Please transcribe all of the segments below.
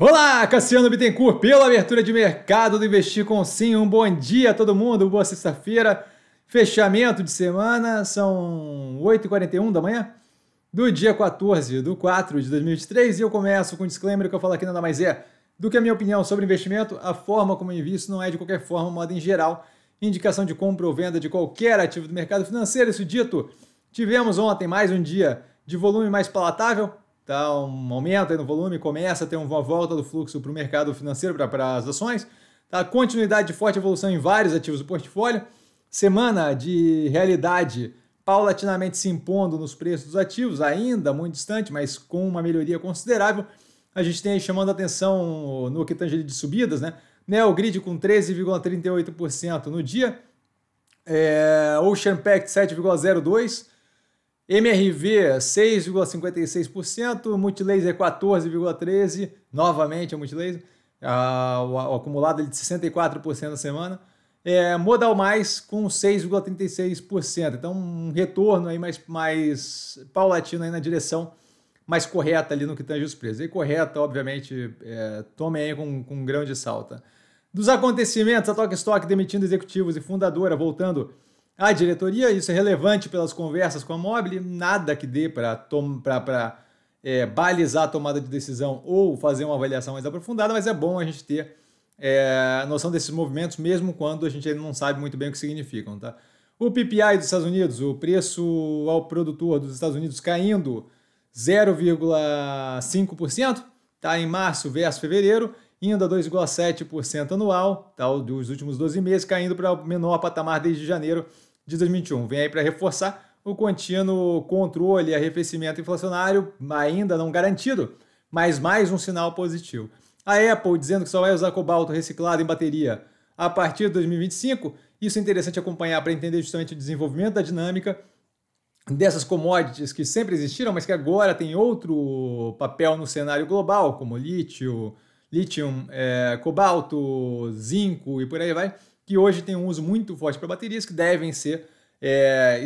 Olá, Cassiano Bittencourt, pela abertura de mercado do Investir com Sim. Um bom dia a todo mundo, boa sexta-feira. Fechamento de semana, são 8h41 da manhã do dia 14 do 4 de 2023. E eu começo com um disclaimer que eu falo aqui nada mais é do que a minha opinião sobre investimento. A forma como eu invisto não é de qualquer forma, modo em geral, indicação de compra ou venda de qualquer ativo do mercado financeiro. Isso dito, tivemos ontem mais um dia de volume mais palatável Tá? Um aumento no volume, começa a ter uma volta do fluxo para o mercado financeiro, para as ações. Tá? Continuidade de forte evolução em vários ativos do portfólio. Semana de realidade paulatinamente se impondo nos preços dos ativos, ainda muito distante, mas com uma melhoria considerável. A gente tem aí chamando atenção no que tange de subidas, né? Neogrid com 13,38% no dia, é, Ocean Pact 7,02%, MRV 6,56%, Multilaser 14,13%, novamente a Multilaser, a, o, o acumulado é de 64% na semana. É, modal mais com 6,36%. Então, um retorno aí mais, mais paulatino aí na direção mais correta ali no que tange os preços. E correta, obviamente, é, aí com, com um grão de salta. Dos acontecimentos, a Tok Stock demitindo executivos e fundadora, voltando a diretoria, isso é relevante pelas conversas com a Mobile, nada que dê para é, balizar a tomada de decisão ou fazer uma avaliação mais aprofundada, mas é bom a gente ter é, a noção desses movimentos, mesmo quando a gente ainda não sabe muito bem o que significam. Tá? O PPI dos Estados Unidos, o preço ao produtor dos Estados Unidos caindo 0,5%, tá? em março versus fevereiro, indo a 2,7% anual, tá? dos últimos 12 meses, caindo para o menor patamar desde janeiro de 2021. Vem aí para reforçar o contínuo controle e arrefecimento inflacionário, ainda não garantido, mas mais um sinal positivo. A Apple dizendo que só vai usar cobalto reciclado em bateria a partir de 2025. Isso é interessante acompanhar para entender justamente o desenvolvimento da dinâmica dessas commodities que sempre existiram, mas que agora tem outro papel no cenário global, como lítio, lítio, é, cobalto, zinco e por aí vai que hoje tem um uso muito forte para baterias, que devem ser, é,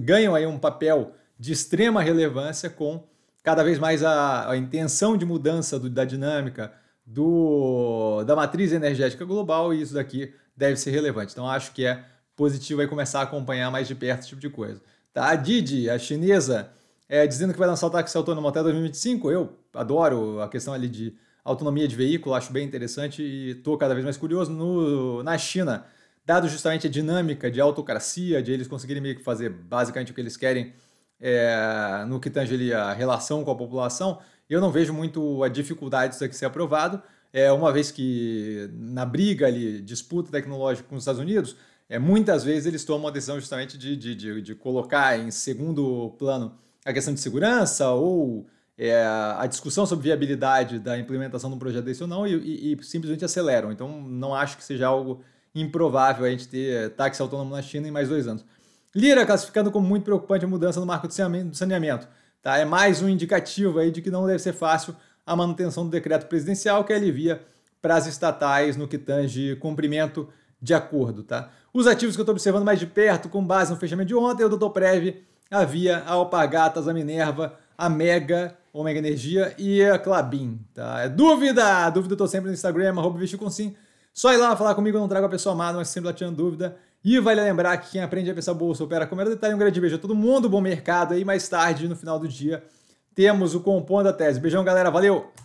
ganham aí um papel de extrema relevância com cada vez mais a, a intenção de mudança do, da dinâmica do, da matriz energética global e isso daqui deve ser relevante. Então acho que é positivo aí começar a acompanhar mais de perto esse tipo de coisa. Tá? A Didi, a chinesa, é, dizendo que vai lançar o táxi autônomo até 2025, eu adoro a questão ali de autonomia de veículo, acho bem interessante e estou cada vez mais curioso. No, na China, dado justamente a dinâmica de autocracia, de eles conseguirem meio que fazer basicamente o que eles querem é, no que tange ali a relação com a população, eu não vejo muito a dificuldade disso aqui ser aprovado, é, uma vez que na briga ali, disputa tecnológica com os Estados Unidos, é, muitas vezes eles tomam a decisão justamente de, de, de, de colocar em segundo plano a questão de segurança ou é, a discussão sobre viabilidade da implementação de um projeto desse ou não e, e, e simplesmente aceleram. Então, não acho que seja algo improvável a gente ter táxi autônomo na China em mais dois anos. Lira classificando como muito preocupante a mudança no marco do saneamento. Tá? É mais um indicativo aí de que não deve ser fácil a manutenção do decreto presidencial que alivia para as estatais no que tange cumprimento de acordo. Tá? Os ativos que eu estou observando mais de perto, com base no fechamento de ontem, o Doutor Preve havia a Alpagatas, a Minerva, a Mega, Omega Energia e a Clabin, tá? É dúvida! Dúvida eu tô sempre no Instagram, arroba Sim. Só ir lá falar comigo, eu não trago a pessoa amada, mas é sempre lá tirando dúvida. E vale lembrar que quem aprende a pensar bolsa opera com o detalhe. Um grande beijo a todo mundo, bom mercado aí. Mais tarde, no final do dia, temos o Compondo da Tese. Beijão, galera, valeu!